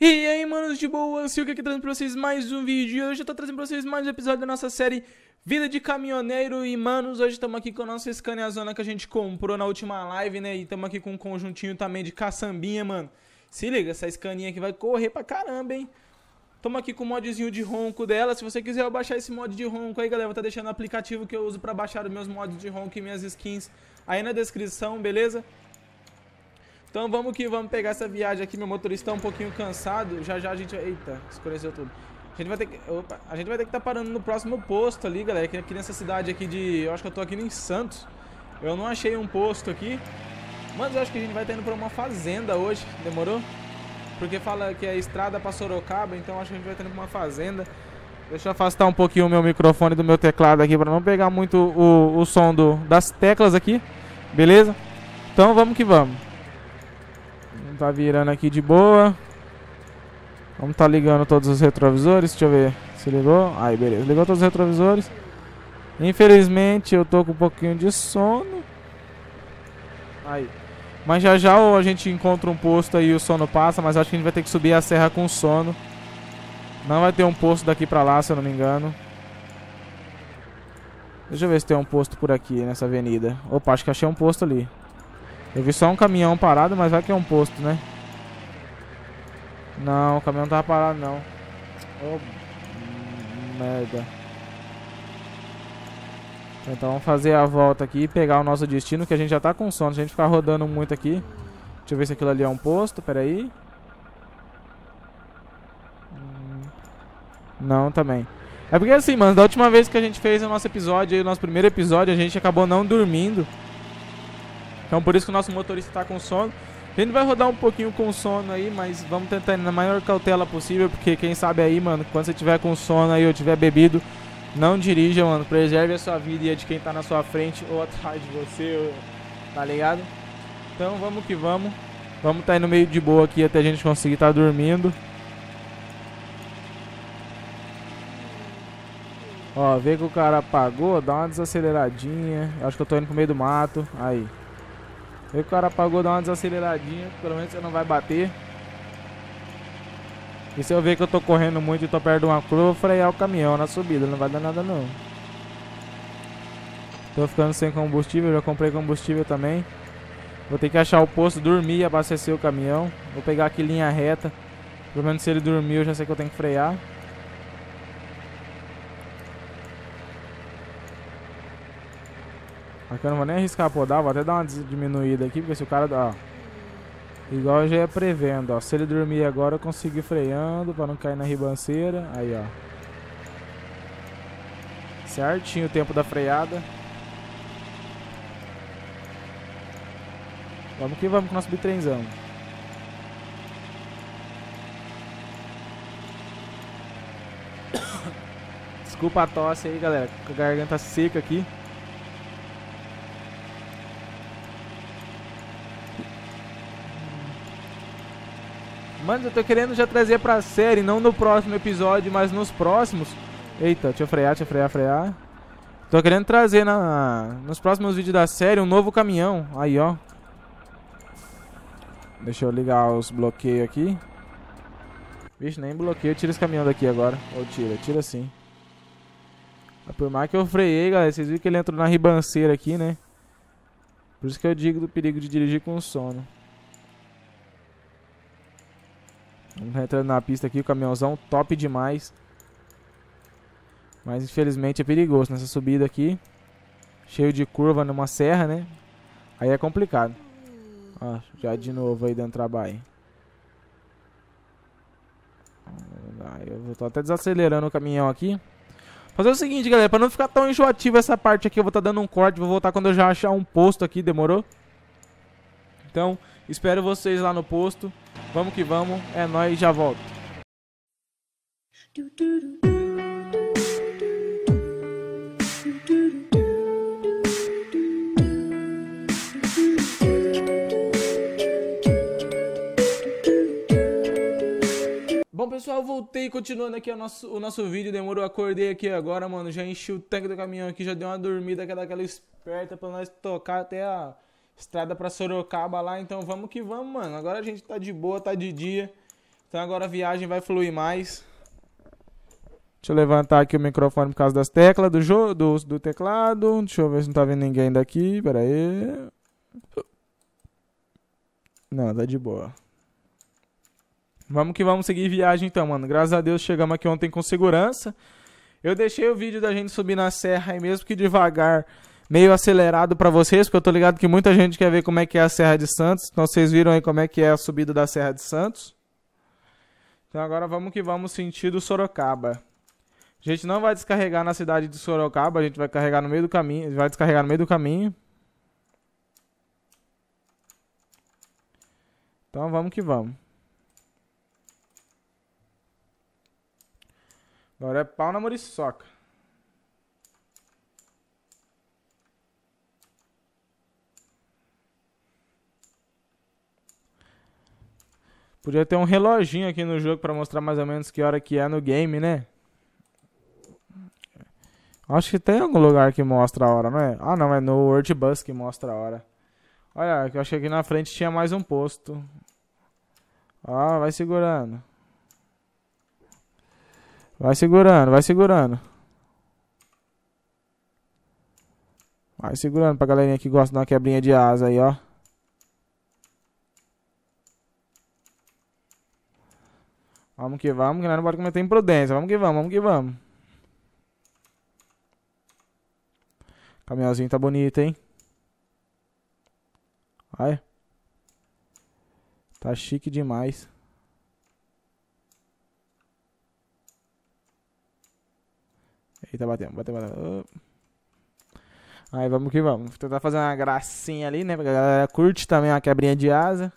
E aí, manos de boa, Silvio aqui trazendo pra vocês mais um vídeo. Hoje eu tô trazendo pra vocês mais um episódio da nossa série Vida de Caminhoneiro. E, manos, hoje estamos aqui com a nossa Scaniazona que a gente comprou na última live, né? E estamos aqui com um conjuntinho também de caçambinha, mano. Se liga, essa escaninha aqui vai correr pra caramba, hein? Tamo aqui com o modzinho de ronco dela. Se você quiser eu baixar esse mod de ronco aí, galera, vou estar tá deixando o aplicativo que eu uso pra baixar os meus mods de ronco e minhas skins aí na descrição, beleza? Então vamos que vamos pegar essa viagem aqui. Meu motorista tá um pouquinho cansado. Já já a gente... Eita, escureceu tudo. A gente vai ter que... Opa, a gente vai ter que estar tá parando no próximo posto ali, galera. Aqui nessa cidade aqui de... Eu acho que eu tô aqui em Santos. Eu não achei um posto aqui. Mas eu acho que a gente vai estar tá indo pra uma fazenda hoje. Demorou? Porque fala que é estrada para Sorocaba, então acho que a gente vai ter uma fazenda. Deixa eu afastar um pouquinho o meu microfone do meu teclado aqui para não pegar muito o, o som do, das teclas aqui. Beleza? Então vamos que vamos. tá virando aqui de boa. Vamos tá ligando todos os retrovisores. Deixa eu ver se ligou. Aí, beleza. Ligou todos os retrovisores. Infelizmente eu tô com um pouquinho de sono. Aí. Mas já já a gente encontra um posto aí e o sono passa, mas acho que a gente vai ter que subir a serra com sono. Não vai ter um posto daqui pra lá, se eu não me engano. Deixa eu ver se tem um posto por aqui, nessa avenida. Opa, acho que achei um posto ali. Eu vi só um caminhão parado, mas vai que é um posto, né? Não, o caminhão não tava parado, não. Oh, merda. Então vamos fazer a volta aqui e pegar o nosso destino, que a gente já tá com sono. Se a gente ficar rodando muito aqui... Deixa eu ver se aquilo ali é um posto, peraí. Hum, não, também. É porque assim, mano, da última vez que a gente fez o nosso episódio, aí, o nosso primeiro episódio, a gente acabou não dormindo. Então por isso que o nosso motorista tá com sono. A gente vai rodar um pouquinho com sono aí, mas vamos tentar ir na maior cautela possível, porque quem sabe aí, mano, quando você tiver com sono aí ou tiver bebido, não dirija, mano. Preserve a sua vida e a de quem tá na sua frente ou atrás de você, ou... tá ligado? Então vamos que vamos. Vamos tá indo meio de boa aqui até a gente conseguir tá dormindo. Ó, vê que o cara apagou, dá uma desaceleradinha. Acho que eu tô indo pro meio do mato. Aí. Vê que o cara apagou, dá uma desaceleradinha. Pelo menos você não vai bater. E se eu ver que eu tô correndo muito e tô perto de uma curva, eu vou frear o caminhão na subida, não vai dar nada não. Tô ficando sem combustível, já comprei combustível também. Vou ter que achar o posto, dormir e abastecer o caminhão. Vou pegar aqui linha reta. Pelo menos se ele dormiu eu já sei que eu tenho que frear. Aqui eu não vou nem arriscar a podar, vou até dar uma diminuída aqui, porque se o cara... Ó, Igual eu já ia prevendo, ó. Se ele dormir agora, eu consegui freando pra não cair na ribanceira. Aí, ó. Certinho o tempo da freada. Vamos que vamos com o nosso bitrenzão. Desculpa a tosse aí, galera. Com a garganta seca aqui. Mano, eu tô querendo já trazer pra série, não no próximo episódio, mas nos próximos. Eita, deixa eu frear, deixa eu frear, frear. Tô querendo trazer na, nos próximos vídeos da série um novo caminhão. Aí, ó. Deixa eu ligar os bloqueios aqui. Vixe, nem bloqueio. Tira esse caminhão daqui agora. Ou tira, tira sim. Por mais que eu freiei, galera. Vocês viram que ele entrou na ribanceira aqui, né? Por isso que eu digo do perigo de dirigir com sono. Vamos entrando na pista aqui, o caminhãozão top demais. Mas infelizmente é perigoso nessa subida aqui. Cheio de curva numa serra, né? Aí é complicado. Ó, já de novo aí dando trabalho. Eu tô até desacelerando o caminhão aqui. Fazer o seguinte, galera, para não ficar tão enjoativo essa parte aqui, eu vou estar tá dando um corte, vou voltar quando eu já achar um posto aqui, demorou? Então, espero vocês lá no posto. Vamos que vamos, é nós, já volto. Bom, pessoal, voltei continuando aqui o nosso, o nosso vídeo. Demorou, acordei aqui agora, mano. Já enchi o tanque do caminhão aqui, já deu uma dormida, é aquela, aquela esperta pra nós tocar até a estrada para Sorocaba lá, então vamos que vamos, mano. Agora a gente tá de boa, tá de dia. Então agora a viagem vai fluir mais. Deixa eu levantar aqui o microfone por causa das teclas do jogo, do, do teclado. Deixa eu ver se não tá vendo ninguém daqui. Pera aí. Não, tá de boa. Vamos que vamos seguir viagem então, mano. Graças a Deus chegamos aqui ontem com segurança. Eu deixei o vídeo da gente subir na serra aí mesmo que devagar meio acelerado para vocês, porque eu tô ligado que muita gente quer ver como é que é a Serra de Santos. Então vocês viram aí como é que é a subida da Serra de Santos. Então agora vamos que vamos sentido Sorocaba. A gente não vai descarregar na cidade de Sorocaba, a gente vai carregar no meio do caminho, vai descarregar no meio do caminho. Então vamos que vamos. Agora é pau na muriçoca. Podia ter um reloginho aqui no jogo para mostrar mais ou menos que hora que é no game, né? Acho que tem algum lugar que mostra a hora, não é? Ah, não, é no World Bus que mostra a hora. Olha, eu acho que aqui na frente tinha mais um posto. Ah, vai segurando. Vai segurando, vai segurando. Vai segurando pra galerinha que gosta de uma quebrinha de asa aí, ó. Vamos que vamos, que nós não pode cometer imprudência. Vamos que vamos, vamos que vamos. O caminhãozinho tá bonito, hein? Olha. Tá chique demais. Eita, batendo, batendo, batendo. Aí vamos que vamos. Vou tentar fazer uma gracinha ali, né? Pra galera curte também uma quebrinha de asa.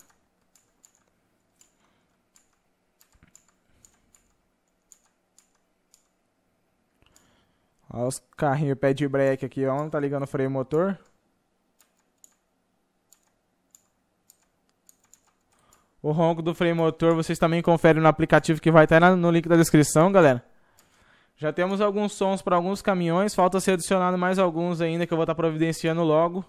Olha os carrinhos pé de breque aqui, ó. Não tá ligando o freio motor. O ronco do freio motor vocês também conferem no aplicativo que vai estar tá no link da descrição, galera. Já temos alguns sons para alguns caminhões. Falta ser adicionado mais alguns ainda que eu vou estar tá providenciando logo.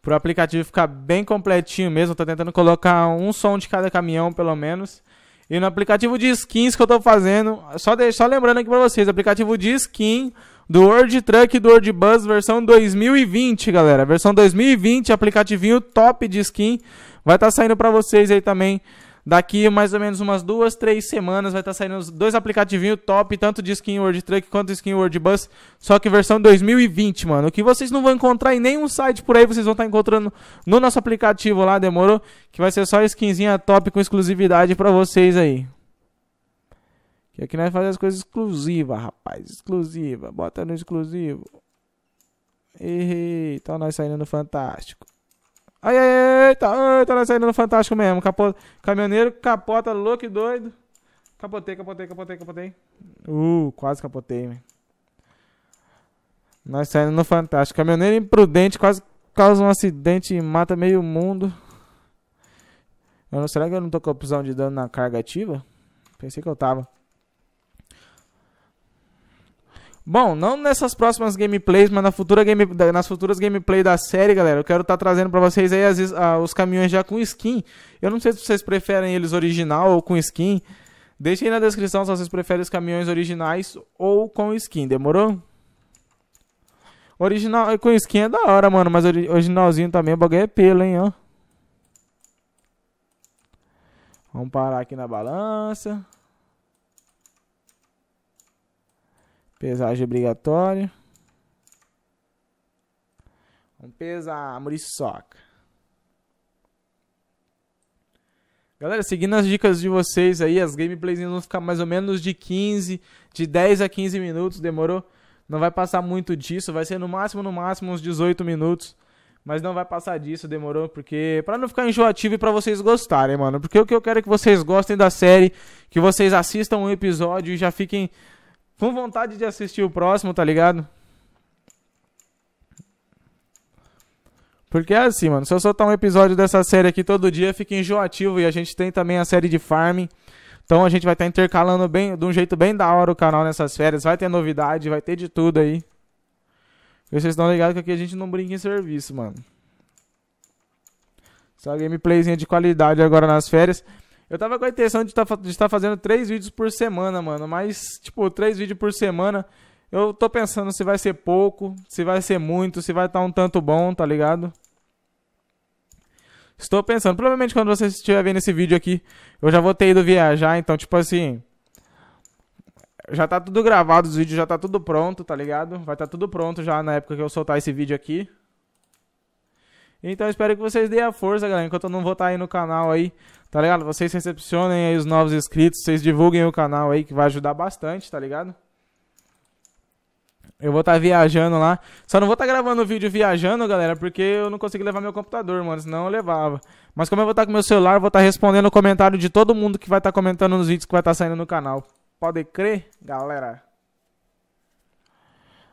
Para o aplicativo ficar bem completinho mesmo. Estou tentando colocar um som de cada caminhão, pelo menos. E no aplicativo de skins que eu estou fazendo, só, de, só lembrando aqui para vocês, aplicativo de skin do World Truck e do World Bus versão 2020, galera. Versão 2020, aplicativinho top de skin, vai estar tá saindo para vocês aí também Daqui mais ou menos umas duas, três semanas vai estar tá saindo dois aplicativinhos top, tanto de Skin World Truck quanto de Skin World Bus, só que versão 2020, mano. Que vocês não vão encontrar em nenhum site por aí, vocês vão estar tá encontrando no nosso aplicativo lá, demorou? Que vai ser só skinzinha top com exclusividade para vocês aí. Que aqui nós fazemos as coisas exclusivas, rapaz. Exclusiva, bota no exclusivo Errei, então nós saindo no Fantástico. Ai, ai, eita, tá nós saindo no Fantástico mesmo. capo caminhoneiro, capota, louco e doido. Capotei, capotei, capotei, capotei. Uh, quase capotei, velho. Nós saindo no Fantástico. Caminhoneiro imprudente, quase causa um acidente e mata meio mundo. Não, será que eu não tô com a opção de dano na carga ativa? Pensei que eu tava. Bom, não nessas próximas gameplays, mas na futura game, nas futuras gameplays da série, galera, eu quero estar tá trazendo para vocês aí as, a, ah, os caminhões já com skin. Eu não sei se vocês preferem eles original ou com skin. Deixe aí na descrição se vocês preferem os caminhões originais ou com skin, demorou? Original com skin é da hora, mano, mas originalzinho também, o bagulho é pelo, hein, ó. Vamos parar aqui na balança. Pesagem obrigatória. Vamos pesar muriçoca. Galera, seguindo as dicas de vocês aí, as gameplays vão ficar mais ou menos de 15, de 10 a 15 minutos, demorou? Não vai passar muito disso, vai ser no máximo, no máximo uns 18 minutos. Mas não vai passar disso, demorou? Porque. Pra não ficar enjoativo e pra vocês gostarem, mano. Porque o que eu quero é que vocês gostem da série, que vocês assistam um episódio e já fiquem com vontade de assistir o próximo, tá ligado? Porque é assim, mano, se eu soltar um episódio dessa série aqui todo dia, fica enjoativo e a gente tem também a série de farming. Então a gente vai estar tá intercalando bem, de um jeito bem da hora o canal nessas férias. Vai ter novidade, vai ter de tudo aí. Vocês estão ligados que aqui a gente não brinca em serviço, mano. Só gameplayzinha de qualidade agora nas férias. Eu tava com a intenção de tá, estar tá fazendo três vídeos por semana, mano. Mas, tipo, três vídeos por semana. Eu tô pensando se vai ser pouco, se vai ser muito, se vai estar tá um tanto bom, tá ligado? Estou pensando. Provavelmente quando você estiver vendo esse vídeo aqui, eu já vou ter ido viajar. Então, tipo assim. Já tá tudo gravado, os vídeos já tá tudo pronto, tá ligado? Vai estar tá tudo pronto já na época que eu soltar esse vídeo aqui. Então espero que vocês deem a força, galera, enquanto eu não vou estar tá aí no canal aí, tá ligado? Vocês recepcionem aí os novos inscritos, vocês divulguem o canal aí, que vai ajudar bastante, tá ligado? Eu vou estar tá viajando lá. Só não vou estar tá gravando o vídeo viajando, galera, porque eu não consegui levar meu computador, mano, senão eu levava. Mas como eu vou estar com meu celular, eu vou estar respondendo o comentário de todo mundo que vai estar comentando nos vídeos que vai estar saindo no canal. Pode crer, galera?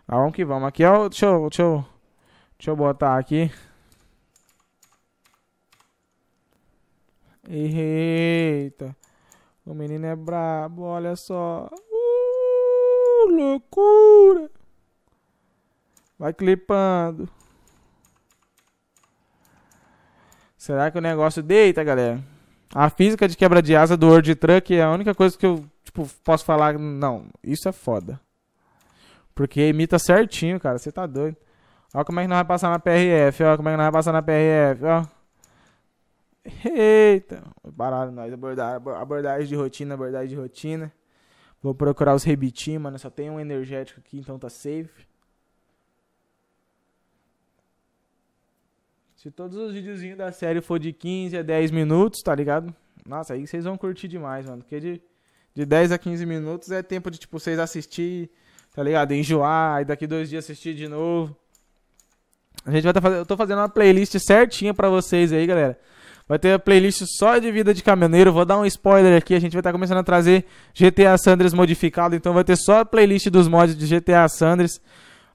Ah, vamos que vamos. Aqui é o... Deixa eu... Deixa eu, deixa eu botar aqui... Eita. O menino é brabo, olha só. Uh, loucura. Vai clipando. Será que o negócio deita, galera? A física de quebra de asa do World Truck é a única coisa que eu tipo, posso falar. Não, isso é foda. Porque imita certinho, cara. Você tá doido. Olha como é que não vai passar na PRF, Como é que não vai passar na PRF, Eita, pararam nós, abordar, abordagem de rotina, abordagem de rotina. Vou procurar os rebitinhos, mano, só tem um energético aqui, então tá safe. Se todos os videozinhos da série for de 15 a 10 minutos, tá ligado? Nossa, aí vocês vão curtir demais, mano. Porque de, de 10 a 15 minutos é tempo de, tipo, vocês assistir, tá ligado? Enjoar, e daqui dois dias assistir de novo. A gente vai tá fazendo. Eu tô fazendo uma playlist certinha pra vocês aí, galera. Vai ter a playlist só de vida de caminhoneiro. Vou dar um spoiler aqui. A gente vai estar tá começando a trazer GTA Sanders modificado. Então vai ter só a playlist dos mods de GTA Sanders.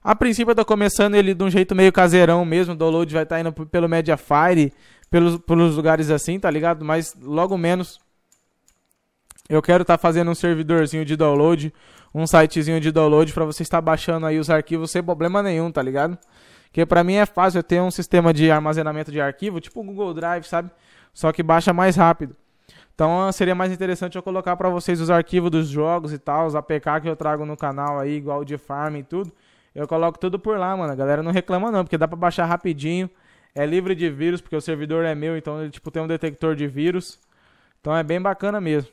A princípio eu tô começando ele de um jeito meio caseirão mesmo. O download vai estar tá indo pelo Mediafire, pelos, pelos lugares assim, tá ligado? Mas logo menos eu quero estar tá fazendo um servidorzinho de download, um sitezinho de download para você estar baixando aí os arquivos sem problema nenhum, tá ligado? Porque para mim é fácil, eu ter um sistema de armazenamento de arquivo, tipo o Google Drive, sabe? Só que baixa mais rápido. Então seria mais interessante eu colocar para vocês os arquivos dos jogos e tal, os APK que eu trago no canal aí, igual de farm e tudo. Eu coloco tudo por lá, mano. A galera não reclama não, porque dá para baixar rapidinho. É livre de vírus, porque o servidor é meu, então ele tipo tem um detector de vírus. Então é bem bacana mesmo.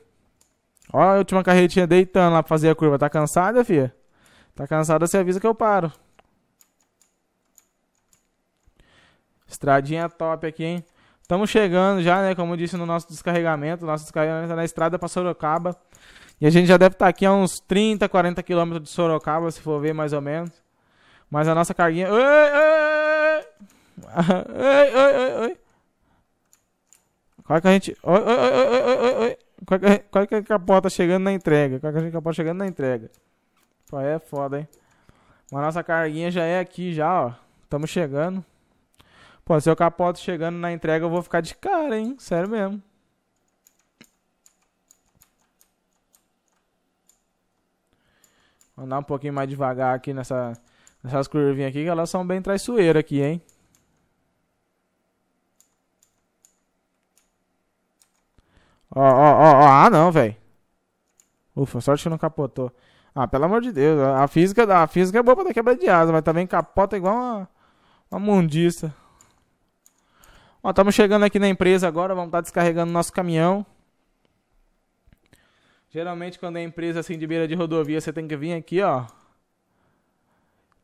Ó a última carretinha deitando lá pra fazer a curva. Tá cansada, fia? Tá cansada, você avisa que eu paro. Estradinha top aqui, hein? Estamos chegando já, né? Como eu disse no nosso descarregamento. Nosso descarregamento é na estrada para Sorocaba. E a gente já deve estar tá aqui a uns 30, 40 quilômetros de Sorocaba, se for ver mais ou menos. Mas a nossa carguinha. Oi, oi, oi, oi, oi. Qual é que a gente. Oi, oi, oi, oi, oi, oi. Qual que, qual é que a capota é tá chegando na entrega? Qual é que a gente capota tá chegando na entrega? Pô, é foda, hein? Mas nossa carguinha já é aqui, já, ó. Estamos chegando. Pô, se eu capoto chegando na entrega, eu vou ficar de cara, hein? Sério mesmo. Vou andar um pouquinho mais devagar aqui nessa, nessas curvinhas aqui, que elas são bem traiçoeiras aqui, hein? Ó, ó, ó, ó. Ah, não, velho. Ufa, sorte que não capotou. Ah, pelo amor de Deus. A física, a física é boa pra dar quebra de asa, mas também capota igual uma, uma mundiça. Ó, estamos chegando aqui na empresa agora, vamos estar tá descarregando nosso caminhão. Geralmente quando é empresa assim de beira de rodovia, você tem que vir aqui, ó.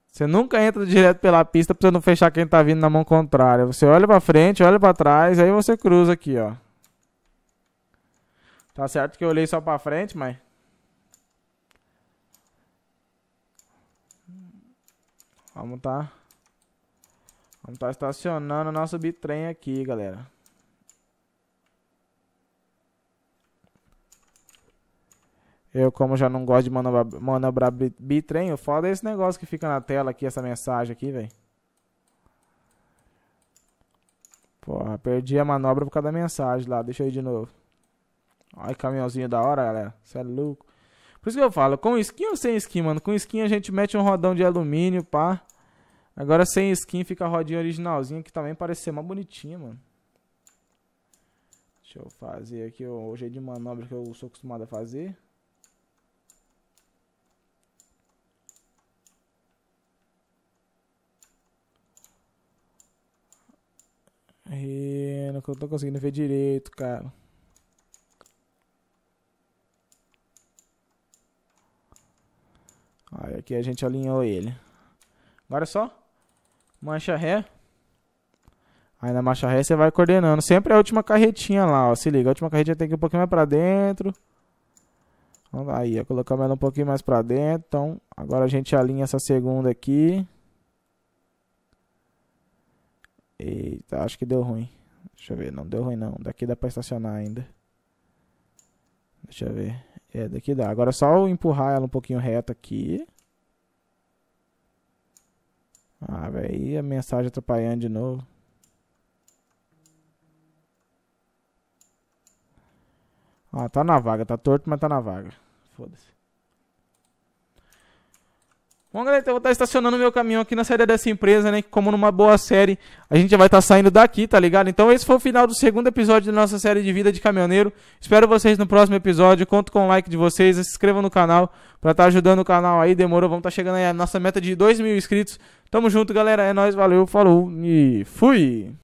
Você nunca entra direto pela pista para você não fechar quem tá vindo na mão contrária. Você olha para frente, olha para trás, aí você cruza aqui, ó. Tá certo que eu olhei só para frente, mas Vamos tá tá estacionando nosso bitrem aqui, galera. Eu, como já não gosto de manobrar, manobrar bitrem, o foda é esse negócio que fica na tela aqui, essa mensagem aqui, velho. Porra, perdi a manobra por causa da mensagem lá. Deixa eu ir de novo. Olha caminhãozinho da hora, galera. Você é louco. Por isso que eu falo, com skin ou sem skin, mano? Com skin a gente mete um rodão de alumínio, pá. Pra... Agora sem skin fica a rodinha originalzinha, que também parece ser mais bonitinha, mano. Deixa eu fazer aqui o, jeito de manobra que eu sou acostumado a fazer. E não tô conseguindo ver direito, cara. Aí aqui a gente alinhou ele. Agora é só Marcha ré. Aí na marcha ré você vai coordenando. Sempre a última carretinha lá, ó. Se liga, a última carretinha tem que ir um pouquinho mais pra dentro. Aí, ó, colocamos ela um pouquinho mais pra dentro. Então, agora a gente alinha essa segunda aqui. Eita, acho que deu ruim. Deixa eu ver, não deu ruim não. Daqui dá pra estacionar ainda. Deixa eu ver. É, daqui dá. Agora é só empurrar ela um pouquinho reto aqui. Ah, velho, a mensagem atrapalhando de novo. Ah, tá na vaga, tá torto, mas tá na vaga. Foda-se. Bom, galera, então eu vou estar estacionando meu caminhão aqui na saída dessa empresa, né? Que como numa boa série, a gente já vai estar saindo daqui, tá ligado? Então esse foi o final do segundo episódio da nossa série de vida de caminhoneiro. Espero vocês no próximo episódio. Conto com o like de vocês, se inscrevam no canal para estar tá ajudando o canal aí. Demorou, vamos estar tá chegando aí a nossa meta de 2 mil inscritos. Tamo junto, galera. É nóis, valeu, falou e fui!